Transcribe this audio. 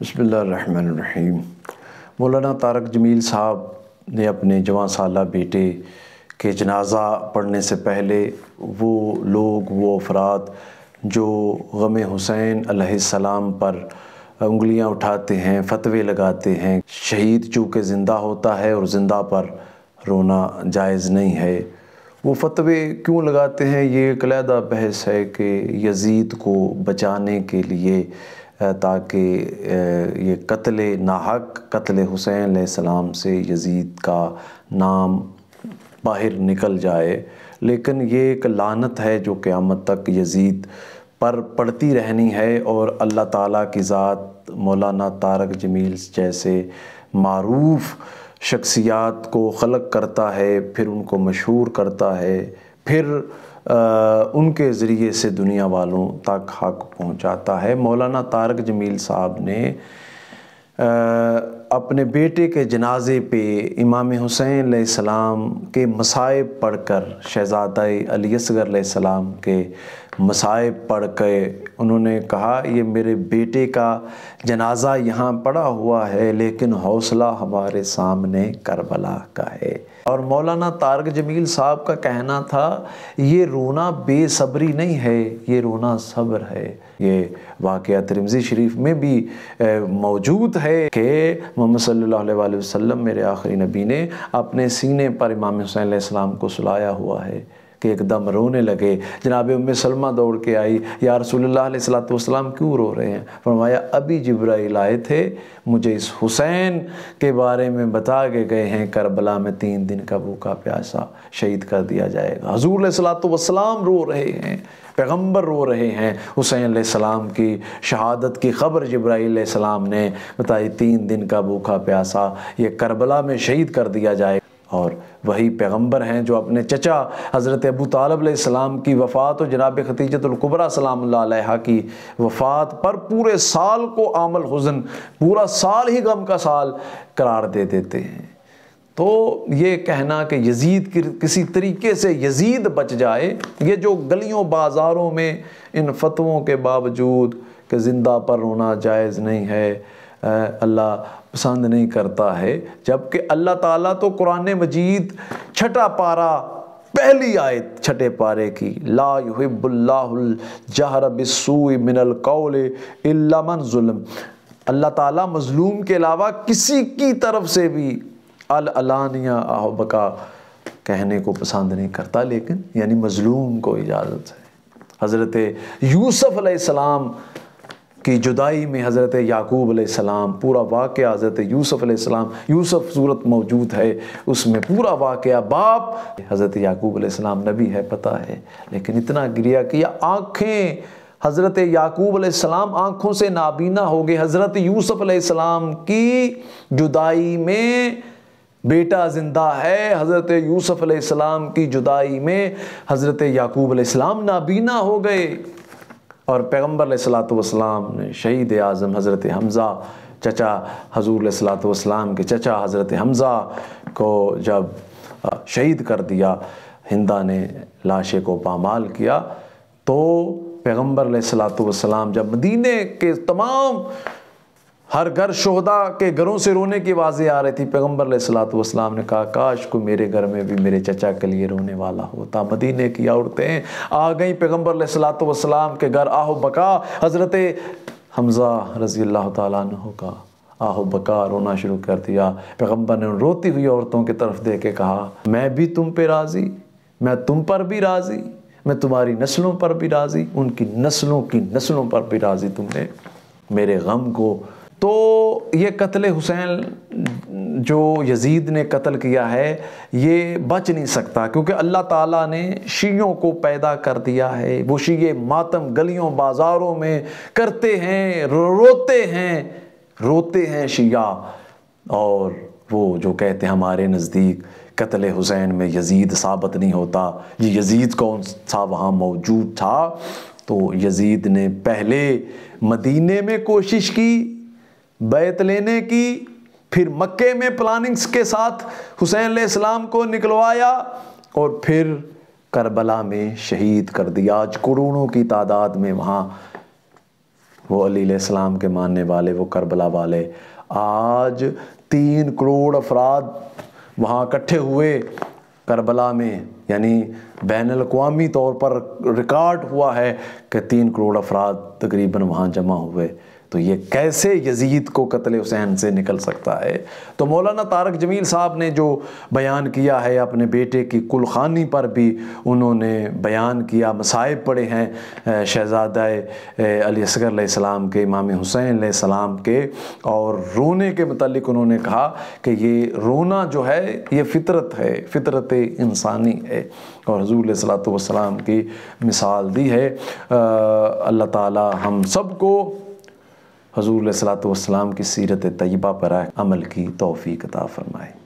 बसमीम मौलाना तारक जमील साहब ने अपने जवान साला बेटे के जनाजा पढ़ने से पहले वो लोग वो अफराद जो गम हुसैन सलाम पर उंगलियां उठाते हैं फतवे लगाते हैं शहीद चूँकि ज़िंदा होता है और ज़िंदा पर रोना जायज़ नहीं है वो फतवे क्यों लगाते हैं ये कलैदा बहस है कि यजीद को बचाने के लिए ताकि ये कत्ल नाहक कत्ल हुसैन सलाम से यजीद का नाम बाहर निकल जाए लेकिन ये एक लानत है जो क़्यामत तक यजीद पर पड़ती रहनी है और अल्लाह ताला की ज़ात मौलाना तारक जमील जैसे मरूफ़ शख्सियात को खलक करता है फिर उनको मशहूर करता है फिर उनके ज़रिए से दुनिया वालों तक हक पहुंचाता है मौलाना तारक जमील साहब ने अपने बेटे के जनाजे पे इमाम हुसैन सलाम के मसाइब पढ़कर शहजादा अली असगर सलाम के मसाइब पढ़ गए उन्होंने कहा ये मेरे बेटे का जनाजा यहाँ पड़ा हुआ है लेकिन हौसला हमारे सामने करबला का है और मौलाना तारक जमील साहब का कहना था ये रोना बेसब्री नहीं है ये रोना सब्र है ये वाक़ तिरमजी शरीफ में भी मौजूद है कि मोहम्मद सल्ला वसम मेरे आखिरी नबी ने अपने सीने पर इमाम हुसैन को सुलाया हुआ है कि एकदम रोने लगे जनाब उम सलमा दौड़ के आई या रसोल्ला सलातम क्यों रो रहे हैं फरमाया अभी जब्राइल आए थे मुझे इस हुसैन के बारे में बता के गए हैं करबला में तीन दिन का भूखा प्यासा शहीद कर दिया जाएगा हजूर सलातम रो रहे हैं पैगंबर रो रहे हैं हुसैन सलाम की शहादत की खबर सलाम ने बताई तीन दिन का भूखा प्यासा ये करबला में शहीद कर दिया जाए और वही पैगम्बर हैं जो अपने चचा हज़रत अबू तालब सलाम की वफ़ात और जनाब खतीजतुल्कुबरा सलाम की वफ़ात पर पूरे साल को आमल हुजन पूरा साल ही गम का साल करार दे देते हैं तो ये कहना कि यजीद किसी तरीके से यजीद बच जाए ये जो गलियों बाज़ारों में इन फतवों के बावजूद कि ज़िंदा पर रोना जायज़ नहीं है अल्लाह पसंद नहीं करता है जबकि अल्लाह ताला तो कुरान मजीद छठा पारा पहली आयत छठे पारे की ला युहिबुल्लाहर बिसूई मिनल कौल इलामन जुल्म अल्लाह ताला मज़लूम के अलावा किसी की तरफ से भी अलानिया आहबका कहने को पसंद नहीं करता लेकिन यानी मज़लूम को इजाज़त है हज़रत यूसफ़ अलैहिस्सलाम कि जुदाई में हज़रत याकूब सलाम पूरा वाक़ हज़रत यूसुफ सलाम यूसुफ सूरत मौजूद है उसमें पूरा वाक़ बाप हज़रत याकूब सलाम नबी है पता है लेकिन इतना गिरिया कि आँखें हज़रत याकूब सलाम आँखों से नाबीना हो गए हज़रत यूसुफ की जुदाई में बेटा ज़िंदा है हज़रत यूसुफ की जुदाई में हज़रत याकूब सलाम नाबीना हो गए और पैगम्बर सलाम ने शहीद आज़म हज़रत हमज़ा चचा हजूर सलातम के चचा हज़रत हमज़ा को जब शहीद कर दिया हिंदा ने लाशे को पामाल किया तो पैगम्बर सलाम जब मदीने के तमाम हर घर शोहदा के घरों से रोने की आवाज़ें आ रही थी पैगम्बर वसलाम ने कहा काश को मेरे घर में भी मेरे चचा के लिए रोने वाला होता मदीने की औरतें आ गई पैगम्बर वसलाम के घर आहो बका हज़रत हमज़ा रज़ी अल्लाह तु का आहो बका रोना शुरू कर दिया पैगम्बर ने रोती हुई औरतों की तरफ दे के कहा मैं भी तुम पे राज़ी मैं तुम पर भी राज़ी मैं तुम्हारी नस्लों पर भी राज़ी उनकी नस्लों की नस्लों पर भी राज़ी तुमने मेरे गम को ये कत्ल हुसैन जो यजीद ने कत्ल किया है ये बच नहीं सकता क्योंकि अल्लाह ताला ने शीयों को पैदा कर दिया है वो शीये मातम गलियों बाज़ारों में करते हैं रोते हैं रोते हैं शिया और वो जो कहते हैं हमारे नज़दीक कत्ल हुसैन में यजीद साबित नहीं होता ये यजीद कौन था वहाँ मौजूद था तो यजीद ने पहले मदीने में कोशिश की बैत लेने की फिर मक्के में प्लानिंग्स के साथ हुसैन इस्लाम को निकलवाया और फिर करबला में शहीद कर दिया आज करोड़ों की तादाद में वहाँ वो अली इस्लाम के मानने वाले वो करबला वाले आज तीन करोड़ अफराद वहाँ इकट्ठे हुए करबला में यानी बैन अवी तौर पर रिकॉर्ड हुआ है कि तीन करोड़ अफराद तकरीबन वहाँ जमा हुए तो ये कैसे यजीद को कत्ल हुसैन से निकल सकता है तो मौलाना तारक जमील साहब ने जो बयान किया है अपने बेटे की कुलखानी पर भी उन्होंने बयान किया मसाइब पड़े हैं शहजादा अली असगर सलाम के इमाम हुसैन सलाम के और रोने के मतलब उन्होंने कहा कि ये रोना जो है ये फितरत है फितरत इंसानी है और हजूर सलात वसलाम की मिसाल दी है अल्लाह तब हम हजूर सलात वसलाम की सीरत तयबा पर अमल की तोफ़ी कता फ़रमाए